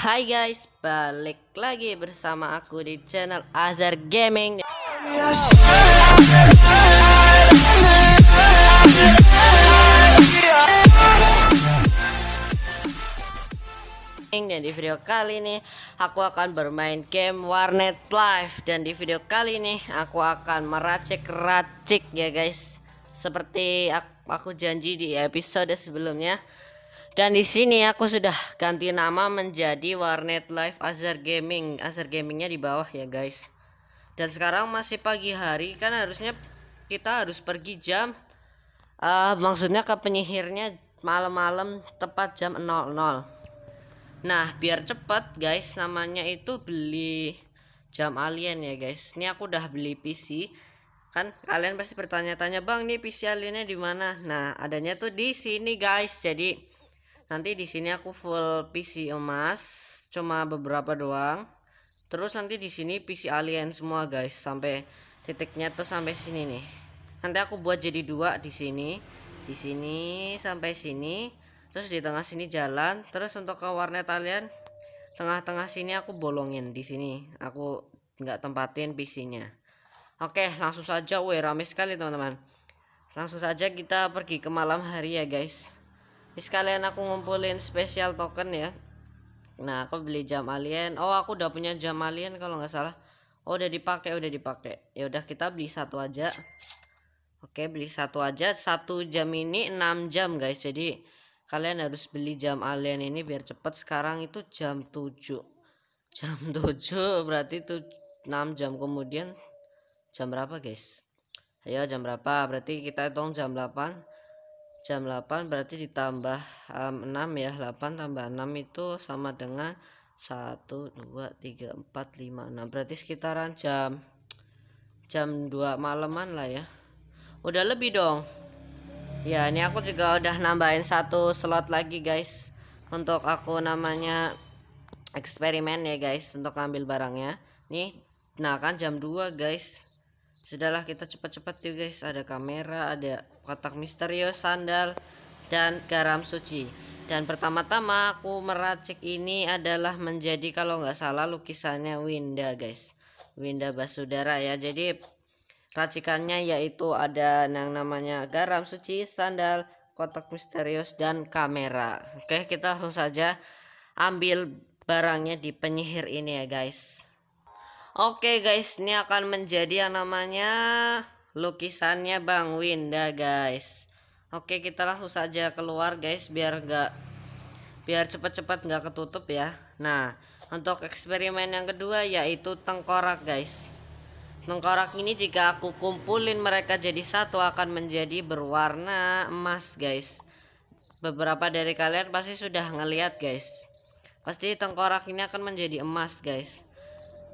Hai guys, balik lagi bersama aku di channel Azar Gaming. Dan di video kali ini aku akan bermain game Warnet Live dan di video kali ini aku akan meracik-racik ya guys. Seperti aku janji di episode sebelumnya dan di sini aku sudah ganti nama menjadi Warnet Live Azar Gaming. Azar Gamingnya di bawah ya guys. Dan sekarang masih pagi hari kan harusnya kita harus pergi jam uh, maksudnya ke penyihirnya malam-malam tepat jam 00. Nah, biar cepat guys namanya itu beli jam alien ya guys. Ini aku udah beli PC kan kalian pasti bertanya-tanya bang nih PC aliennya di mana nah adanya tuh di sini guys jadi nanti di sini aku full PC emas cuma beberapa doang terus nanti di sini PC alien semua guys sampai titiknya tuh sampai sini nih nanti aku buat jadi dua di sini di sini sampai sini terus di tengah sini jalan terus untuk ke warnet alien tengah-tengah sini aku bolongin di sini aku nggak tempatin PC-nya oke langsung saja weh rame sekali teman-teman langsung saja kita pergi ke malam hari ya guys ini sekalian aku ngumpulin special token ya. Nah, aku beli jam alien. Oh, aku udah punya jam alien kalau nggak salah. Oh, udah dipakai, udah dipakai. Ya udah kita beli satu aja. Oke, beli satu aja. Satu jam ini enam jam, guys. Jadi kalian harus beli jam alien ini biar cepet. Sekarang itu jam 7. Jam 7 berarti itu 6 jam kemudian jam berapa, guys? Ayo jam berapa? Berarti kita hitung jam 8 jam 8 berarti ditambah um, 6 ya 8 tambah 6 itu sama dengan 1 2 3 4 5 6 berarti sekitaran jam jam 2 maleman lah ya udah lebih dong ya ini aku juga udah nambahin satu slot lagi guys untuk aku namanya eksperimen ya guys untuk ambil barangnya nih nah kan jam 2 guys Sudahlah kita cepat-cepat yuk guys Ada kamera, ada kotak misterius, sandal Dan garam suci Dan pertama-tama aku meracik ini adalah menjadi Kalau nggak salah lukisannya Winda guys Winda Basudara ya Jadi racikannya yaitu ada yang namanya garam suci, sandal, kotak misterius, dan kamera Oke kita langsung saja ambil barangnya di penyihir ini ya guys Oke guys, ini akan menjadi yang namanya lukisannya Bang Winda guys. Oke, kita langsung saja keluar guys biar gak biar cepat-cepat nggak ketutup ya. Nah, untuk eksperimen yang kedua yaitu tengkorak guys. Tengkorak ini jika aku kumpulin mereka jadi satu akan menjadi berwarna emas guys. Beberapa dari kalian pasti sudah ngeliat guys. Pasti tengkorak ini akan menjadi emas guys.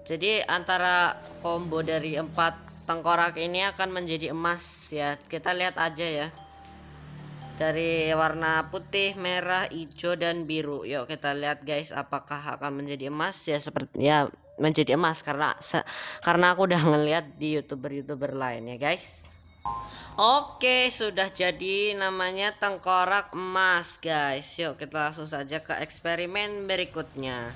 Jadi antara combo dari empat tengkorak ini akan menjadi emas ya. Kita lihat aja ya. Dari warna putih, merah, hijau dan biru. Yuk kita lihat guys apakah akan menjadi emas ya seperti ya menjadi emas karena karena aku udah ngeliat di YouTuber-YouTuber lain ya guys. Oke, sudah jadi namanya tengkorak emas, guys. Yuk, kita langsung saja ke eksperimen berikutnya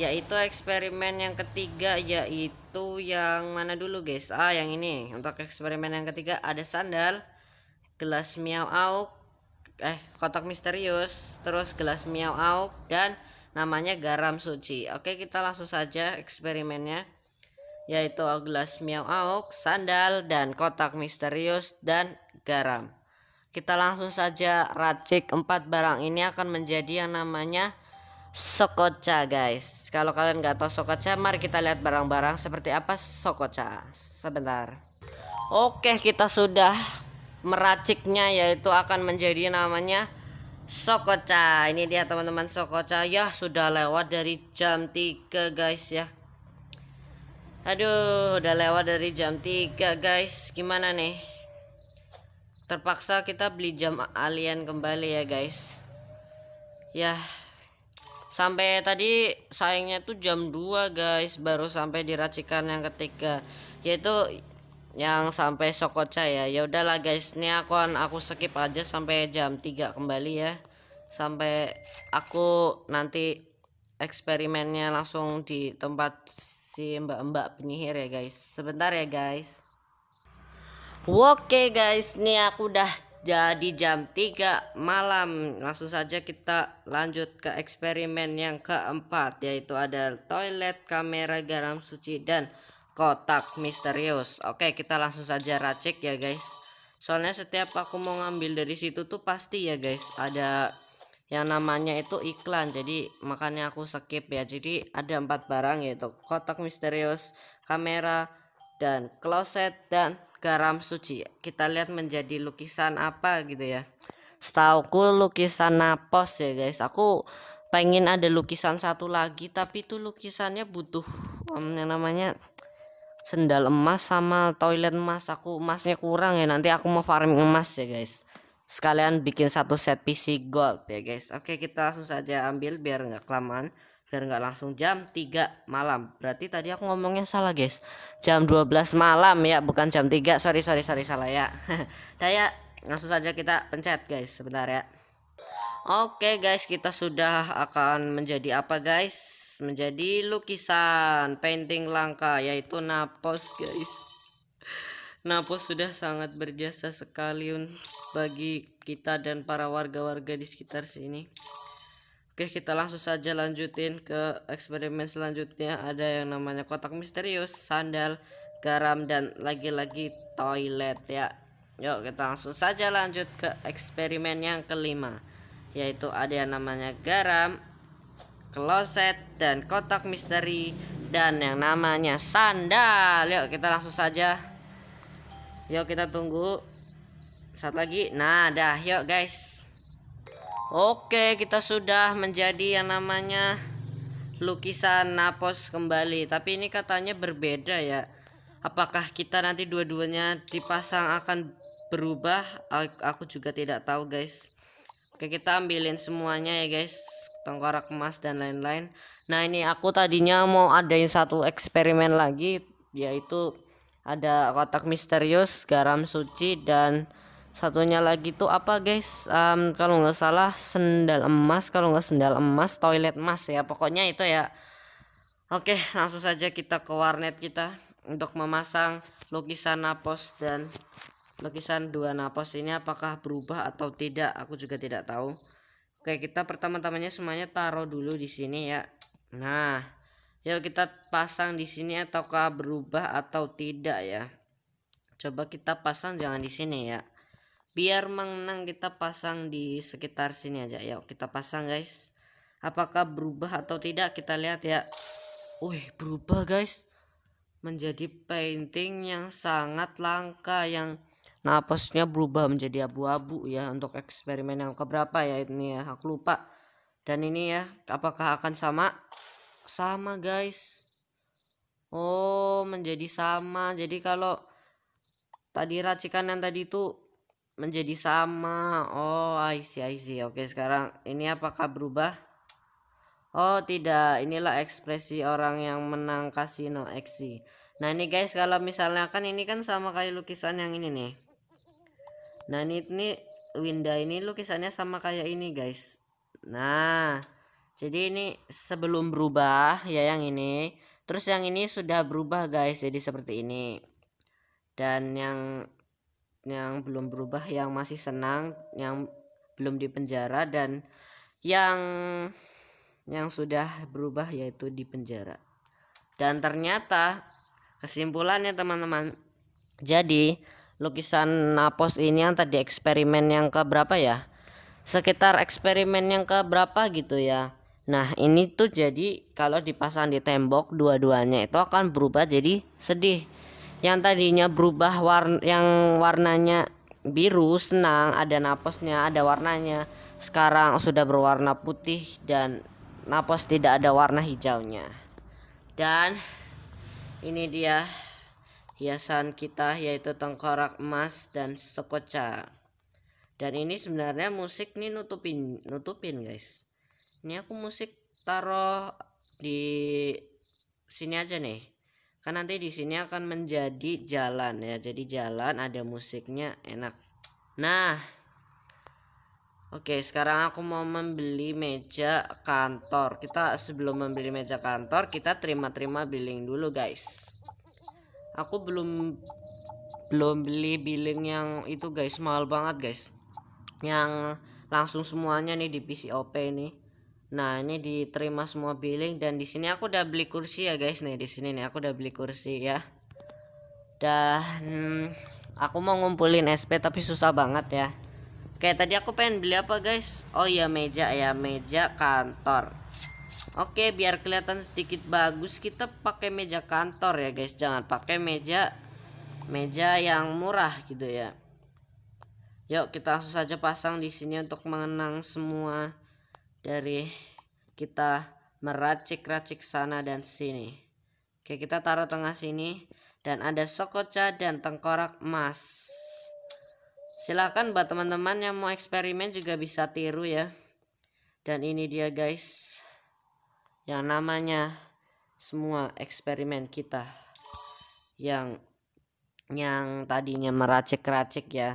yaitu eksperimen yang ketiga yaitu yang mana dulu guys ah yang ini untuk eksperimen yang ketiga ada sandal gelas miau au eh kotak misterius terus gelas miau au dan namanya garam suci oke kita langsung saja eksperimennya yaitu gelas miau au sandal dan kotak misterius dan garam kita langsung saja racik empat barang ini akan menjadi yang namanya Sokocha guys Kalau kalian nggak tahu Sokocha Mari kita lihat barang-barang seperti apa Sokocha Sebentar Oke kita sudah meraciknya Yaitu akan menjadi namanya Sokocha Ini dia teman-teman Sokocha Ya sudah lewat dari jam 3 guys ya Aduh udah lewat dari jam 3 guys Gimana nih Terpaksa kita beli jam alien kembali ya guys Ya sampai tadi sayangnya tuh jam 2 guys baru sampai diracikan yang ketiga yaitu yang sampai sokoca ya ya udahlah guys ini aku aku skip aja sampai jam 3 kembali ya sampai aku nanti eksperimennya langsung di tempat si mbak-mbak penyihir ya guys sebentar ya guys Oke okay guys, nih aku udah jadi jam 3 malam langsung saja kita lanjut ke eksperimen yang keempat yaitu ada toilet kamera garam suci dan kotak misterius oke kita langsung saja racik ya guys soalnya setiap aku mau ngambil dari situ tuh pasti ya guys ada yang namanya itu iklan jadi makanya aku skip ya jadi ada empat barang yaitu kotak misterius kamera dan kloset dan garam suci kita lihat menjadi lukisan apa gitu ya setauku lukisan napos ya guys aku pengen ada lukisan satu lagi tapi itu lukisannya butuh um, yang namanya sendal emas sama toilet emas aku emasnya kurang ya nanti aku mau farming emas ya guys sekalian bikin satu set PC gold ya guys oke kita langsung saja ambil biar nggak kelamaan biar nggak langsung jam 3 malam berarti tadi aku ngomongnya salah guys jam 12 malam ya bukan jam 3 sorry sorry sorry salah ya saya langsung saja kita pencet guys sebentar ya Oke guys kita sudah akan menjadi apa guys menjadi lukisan painting langka yaitu napos guys Napos sudah sangat berjasa sekali bagi kita dan para warga-warga di sekitar sini Oke, kita langsung saja lanjutin ke eksperimen selanjutnya. Ada yang namanya kotak misterius, sandal, garam, dan lagi-lagi toilet ya. Yuk, kita langsung saja lanjut ke eksperimen yang kelima, yaitu ada yang namanya garam, kloset, dan kotak misteri, dan yang namanya sandal. Yuk, kita langsung saja. Yuk, kita tunggu. Saat lagi. Nah, dah, yuk guys. Oke, kita sudah menjadi yang namanya lukisan napos kembali. Tapi ini katanya berbeda ya. Apakah kita nanti dua-duanya dipasang akan berubah? Aku juga tidak tahu, guys. Oke, kita ambilin semuanya ya, guys. Tengkorak emas dan lain-lain. Nah, ini aku tadinya mau adain satu eksperimen lagi, yaitu ada kotak misterius, garam suci dan satunya lagi tuh apa guys um, kalau nggak salah sendal emas kalau nggak sendal emas toilet emas ya pokoknya itu ya oke langsung saja kita ke warnet kita untuk memasang lukisan napos dan lukisan dua napos ini apakah berubah atau tidak aku juga tidak tahu oke kita pertama-tamanya semuanya taruh dulu di sini ya nah yuk kita pasang di sini ataukah berubah atau tidak ya coba kita pasang jangan di sini ya biar menang kita pasang di sekitar sini aja ya kita pasang guys apakah berubah atau tidak kita lihat ya wih berubah guys menjadi painting yang sangat langka yang naposnya berubah menjadi abu-abu ya untuk eksperimen yang keberapa ya ini ya aku lupa dan ini ya apakah akan sama sama guys oh menjadi sama jadi kalau tadi racikan yang tadi itu menjadi sama oh I see I see oke sekarang ini apakah berubah oh tidak inilah ekspresi orang yang menang kasino eksi nah ini guys kalau misalnya kan ini kan sama kayak lukisan yang ini nih nah ini, ini Winda ini lukisannya sama kayak ini guys nah jadi ini sebelum berubah ya yang ini terus yang ini sudah berubah guys jadi seperti ini dan yang yang belum berubah yang masih senang yang belum di penjara dan yang yang sudah berubah yaitu di penjara dan ternyata kesimpulannya teman-teman jadi lukisan napos ini yang tadi eksperimen yang ke berapa ya sekitar eksperimen yang ke berapa gitu ya Nah ini tuh jadi kalau dipasang di tembok dua-duanya itu akan berubah jadi sedih yang tadinya berubah warna yang warnanya biru senang ada naposnya ada warnanya sekarang sudah berwarna putih dan napos tidak ada warna hijaunya dan ini dia hiasan kita yaitu tengkorak emas dan sekoca dan ini sebenarnya musik nih nutupin nutupin guys ini aku musik taruh di sini aja nih kan nanti di sini akan menjadi jalan ya jadi jalan ada musiknya enak nah oke sekarang aku mau membeli meja kantor kita sebelum membeli meja kantor kita terima-terima billing dulu guys aku belum belum beli billing yang itu guys mahal banget guys yang langsung semuanya nih di PCOP nih Nah, ini diterima semua billing dan di sini aku udah beli kursi ya guys nih. Di sini nih aku udah beli kursi ya. Dan hmm, aku mau ngumpulin SP tapi susah banget ya. Oke, tadi aku pengen beli apa guys? Oh iya meja ya, meja kantor. Oke, biar kelihatan sedikit bagus kita pakai meja kantor ya guys. Jangan pakai meja meja yang murah gitu ya. Yuk kita langsung saja pasang di sini untuk mengenang semua dari kita meracik-racik sana dan sini. Oke, kita taruh tengah sini dan ada sokoca dan tengkorak emas. Silahkan buat teman-teman yang mau eksperimen juga bisa tiru ya. Dan ini dia guys yang namanya semua eksperimen kita yang yang tadinya meracik-racik ya.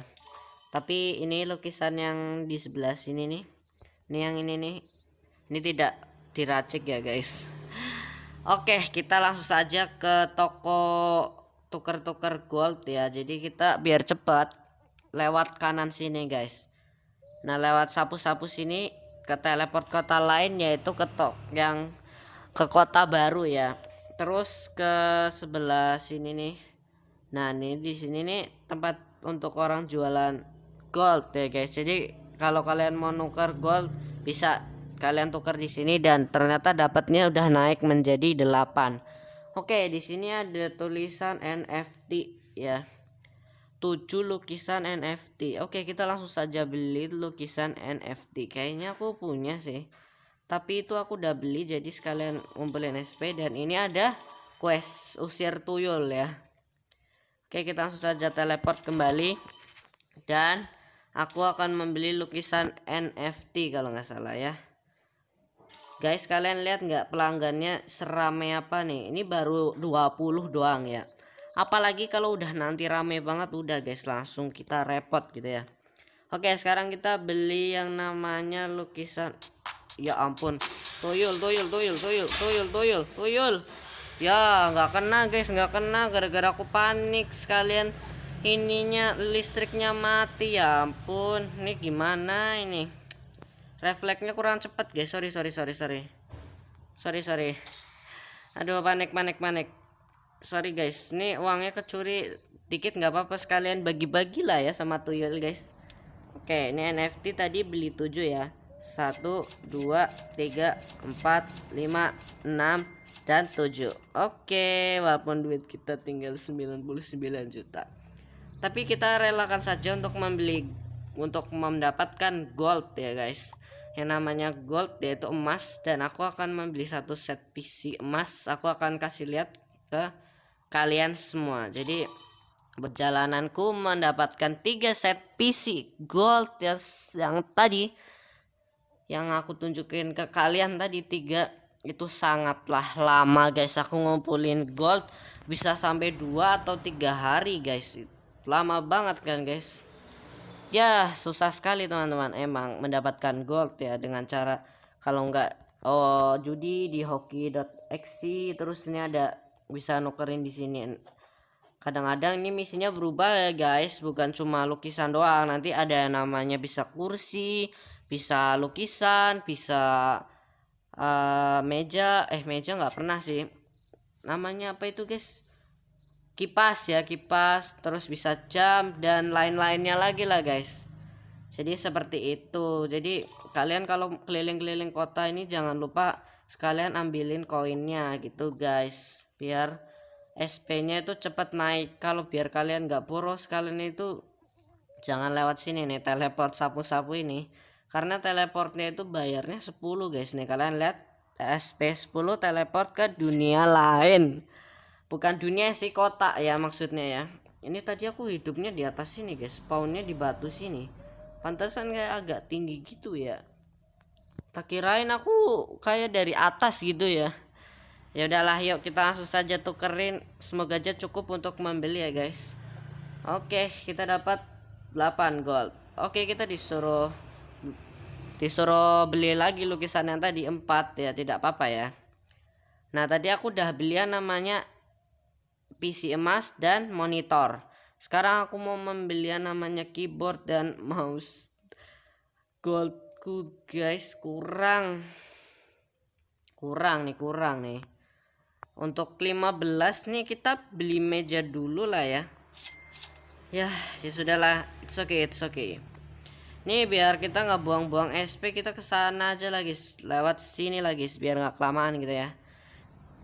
Tapi ini lukisan yang di sebelah sini nih. Nih yang ini nih. Ini tidak diracik ya, guys. Oke, kita langsung saja ke toko tuker-tuker gold ya. Jadi kita biar cepat lewat kanan sini, guys. Nah, lewat sapu-sapu sini ke teleport kota lain yaitu ke tok yang ke kota baru ya. Terus ke sebelah sini nih. Nah, ini di sini nih tempat untuk orang jualan gold ya, guys. Jadi kalau kalian mau nuker gold bisa kalian tukar di sini dan ternyata dapatnya udah naik menjadi 8 oke di sini ada tulisan NFT ya 7 lukisan NFT Oke kita langsung saja beli lukisan NFT Kayaknya aku punya sih Tapi itu aku udah beli jadi sekalian ngumpulin SP Dan ini ada quest usir tuyul ya Oke kita langsung saja teleport kembali Dan aku akan membeli lukisan NFT kalau nggak salah ya guys kalian lihat nggak pelanggannya serame apa nih ini baru 20 doang ya apalagi kalau udah nanti rame banget udah guys langsung kita repot gitu ya Oke sekarang kita beli yang namanya lukisan ya ampun tuyul tuyul tuyul tuyul tuyul tuyul tuyul ya nggak kena guys nggak kena gara-gara aku panik sekalian ininya listriknya mati ya ampun ini gimana ini refleksnya kurang cepat guys sorry sorry sorry sorry sorry sorry aduh panik panik panik sorry guys ini uangnya kecuri dikit nggak apa-apa sekalian bagi-bagi lah ya sama tuyul guys oke ini NFT tadi beli 7 ya 1 2 3 4 5 6 dan 7 Oke walaupun duit kita tinggal 99 juta tapi kita relakan saja untuk membeli untuk mendapatkan gold ya guys yang namanya gold yaitu emas dan aku akan membeli satu set PC emas aku akan kasih lihat ke kalian semua jadi perjalananku mendapatkan tiga set PC gold ya, yang tadi yang aku tunjukin ke kalian tadi tiga itu sangatlah lama guys aku ngumpulin gold bisa sampai dua atau tiga hari guys itu lama banget kan guys ya susah sekali teman-teman emang mendapatkan gold ya dengan cara kalau nggak oh judi di hoki.exe terus ini ada bisa nukerin di sini kadang-kadang ini misinya berubah ya guys bukan cuma lukisan doang nanti ada namanya bisa kursi bisa lukisan bisa uh, meja eh meja nggak pernah sih namanya apa itu guys kipas ya kipas terus bisa jam dan lain-lainnya lagi lah guys jadi seperti itu jadi kalian kalau keliling-keliling kota ini jangan lupa sekalian ambilin koinnya gitu guys biar SP nya itu cepat naik kalau biar kalian gak boros kalian itu jangan lewat sini nih teleport sapu-sapu ini karena teleportnya itu bayarnya 10 guys nih kalian lihat SP 10 teleport ke dunia lain bukan dunia sih kota ya maksudnya ya ini tadi aku hidupnya di atas sini guys spawnnya di batu sini pantasan kayak agak tinggi gitu ya tak kirain aku kayak dari atas gitu ya ya udahlah yuk kita langsung saja tukerin semoga aja cukup untuk membeli ya guys oke kita dapat 8 gold oke kita disuruh disuruh beli lagi lukisan yang tadi 4 ya tidak apa-apa ya nah tadi aku udah beli yang namanya PC emas dan monitor. Sekarang aku mau membeli yang namanya keyboard dan mouse. Goldku guys kurang. Kurang nih, kurang nih. Untuk 15 nih kita beli meja dulu lah ya. Ya, ya sudahlah. It's okay, it's okay. Nih biar kita nggak buang-buang SP kita kesana aja lagi lewat sini lagi biar nggak kelamaan gitu ya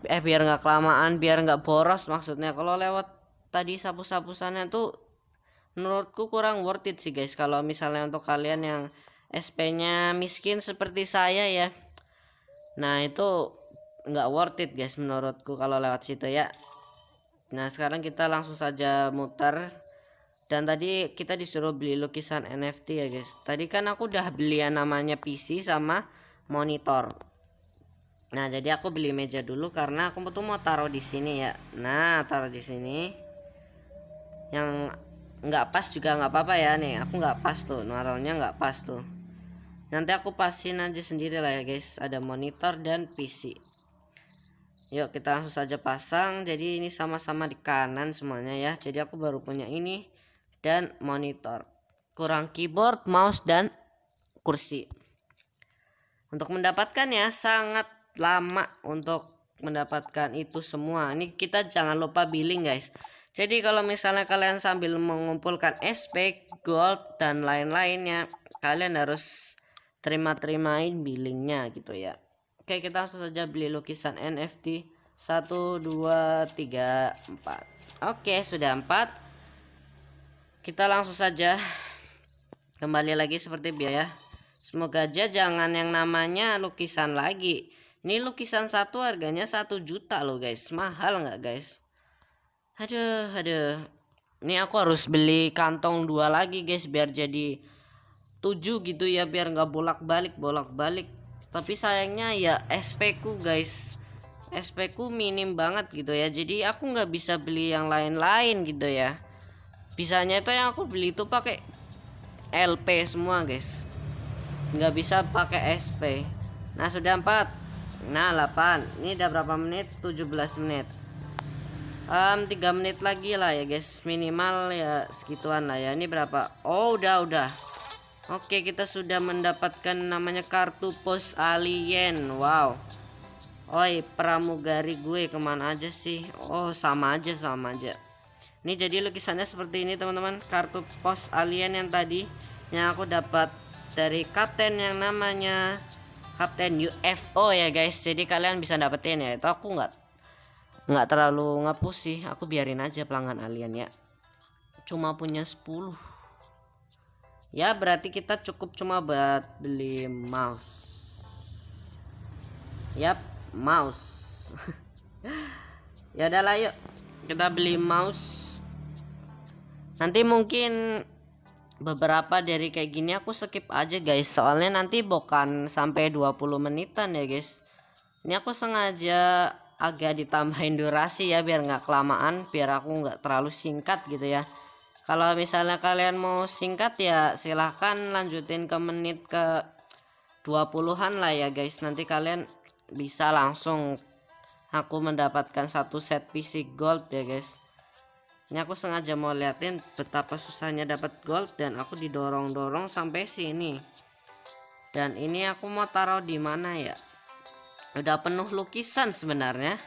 eh biar nggak kelamaan biar nggak boros maksudnya kalau lewat tadi sapu sapu sana tuh menurutku kurang worth it sih guys kalau misalnya untuk kalian yang SP-nya miskin seperti saya ya nah itu nggak worth it guys menurutku kalau lewat situ ya nah sekarang kita langsung saja muter dan tadi kita disuruh beli lukisan NFT ya guys tadi kan aku udah beli yang namanya PC sama monitor Nah, jadi aku beli meja dulu karena aku tuh mau taruh di sini ya. Nah, taruh di sini. Yang nggak pas juga nggak apa-apa ya nih. Aku nggak pas tuh, naruhnya nggak pas tuh. Nanti aku pasin aja sendiri lah ya guys. Ada monitor dan PC. Yuk kita langsung saja pasang. Jadi ini sama-sama di kanan semuanya ya. Jadi aku baru punya ini dan monitor. Kurang keyboard, mouse dan kursi. Untuk mendapatkan ya sangat lama untuk mendapatkan itu semua ini kita jangan lupa billing guys jadi kalau misalnya kalian sambil mengumpulkan SP gold dan lain-lainnya kalian harus terima-terimain billingnya gitu ya Oke kita langsung saja beli lukisan NFT 1 2 3 4 Oke sudah 4 Kita langsung saja Kembali lagi seperti biaya Semoga aja jangan yang namanya lukisan lagi ini lukisan satu harganya satu juta loh guys. Mahal nggak guys? Aduh, aduh. Ini aku harus beli kantong dua lagi guys biar jadi tujuh gitu ya biar nggak bolak-balik bolak-balik. Tapi sayangnya ya SP ku guys. SP ku minim banget gitu ya. Jadi aku nggak bisa beli yang lain-lain gitu ya. Bisanya itu yang aku beli itu pakai LP semua guys nggak bisa pakai SP nah sudah empat Nah 8 Ini udah berapa menit? 17 menit um, 3 menit lagi lah ya guys Minimal ya segituan lah ya Ini berapa? Oh udah udah Oke kita sudah mendapatkan namanya kartu pos alien Wow Oi pramugari gue kemana aja sih Oh sama aja sama aja Ini jadi lukisannya seperti ini teman-teman Kartu pos alien yang tadi Yang aku dapat dari kapten yang namanya Kapten UFO ya guys jadi kalian bisa dapetin ya itu aku nggak nggak terlalu ngapus sih aku biarin aja pelanggan alien ya cuma punya 10 ya berarti kita cukup cuma buat beli mouse yap mouse ya udahlah yuk kita beli mouse nanti mungkin beberapa dari kayak gini aku skip aja guys soalnya nanti bukan sampai 20 menitan ya guys ini aku sengaja agak ditambahin durasi ya biar nggak kelamaan biar aku nggak terlalu singkat gitu ya kalau misalnya kalian mau singkat ya silahkan lanjutin ke menit ke 20-an lah ya guys nanti kalian bisa langsung aku mendapatkan satu set PC gold ya guys ini aku sengaja mau liatin betapa susahnya dapat gold dan aku didorong-dorong sampai sini. Dan ini aku mau taruh di mana ya? Udah penuh lukisan sebenarnya.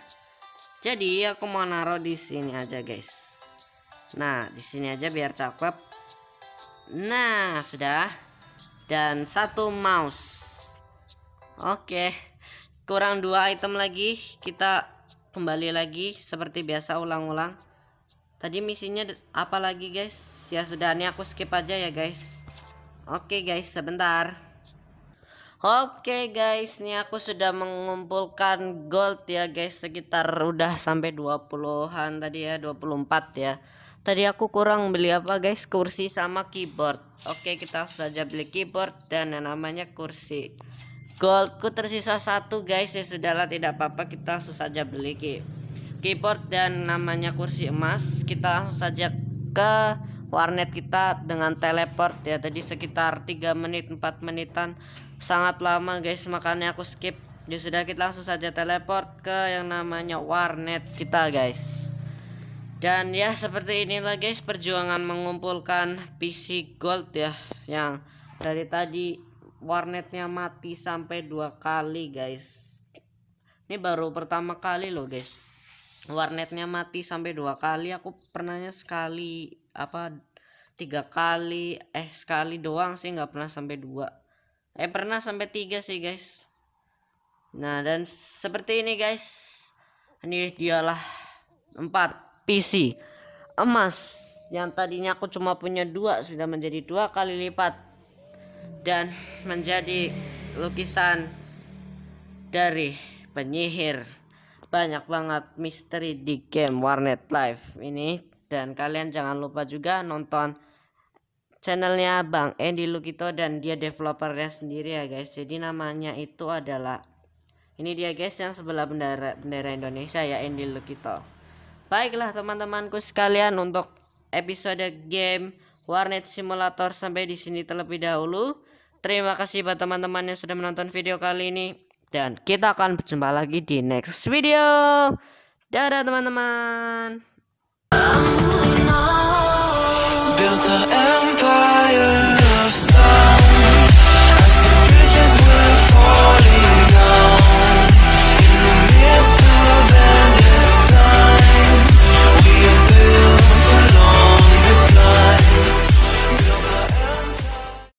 Jadi aku mau naruh di sini aja guys. Nah di sini aja biar cakep. Nah sudah. Dan satu mouse. Oke. Kurang dua item lagi. Kita kembali lagi seperti biasa ulang-ulang. Tadi misinya apa lagi guys? Ya sudah ini aku skip aja ya guys. Oke okay, guys, sebentar. Oke okay, guys, ini aku sudah mengumpulkan gold ya guys sekitar udah sampai 20-an tadi ya, 24 ya. Tadi aku kurang beli apa guys? Kursi sama keyboard. Oke, okay, kita saja beli keyboard dan yang namanya kursi. Goldku tersisa satu guys ya sudahlah tidak apa-apa kita saja beli keyboard keyboard dan namanya kursi emas kita langsung saja ke warnet kita dengan teleport ya tadi sekitar 3 menit 4 menitan sangat lama guys makanya aku skip ya sudah kita langsung saja teleport ke yang namanya warnet kita guys dan ya seperti inilah guys perjuangan mengumpulkan PC gold ya yang dari tadi warnetnya mati sampai dua kali guys ini baru pertama kali loh guys warnetnya mati sampai dua kali aku pernahnya sekali apa tiga kali eh sekali doang sih nggak pernah sampai dua eh pernah sampai tiga sih guys nah dan seperti ini guys ini dialah empat PC emas yang tadinya aku cuma punya dua sudah menjadi dua kali lipat dan menjadi lukisan dari penyihir banyak banget misteri di game Warnet Live ini dan kalian jangan lupa juga nonton channelnya Bang Andy Lukito dan dia developernya sendiri ya guys jadi namanya itu adalah ini dia guys yang sebelah bendera bendera Indonesia ya Andy Lukito baiklah teman-temanku sekalian untuk episode game Warnet Simulator sampai di sini terlebih dahulu Terima kasih buat teman-teman yang sudah menonton video kali ini. Dan kita akan berjumpa lagi di next video. Dadah teman-teman.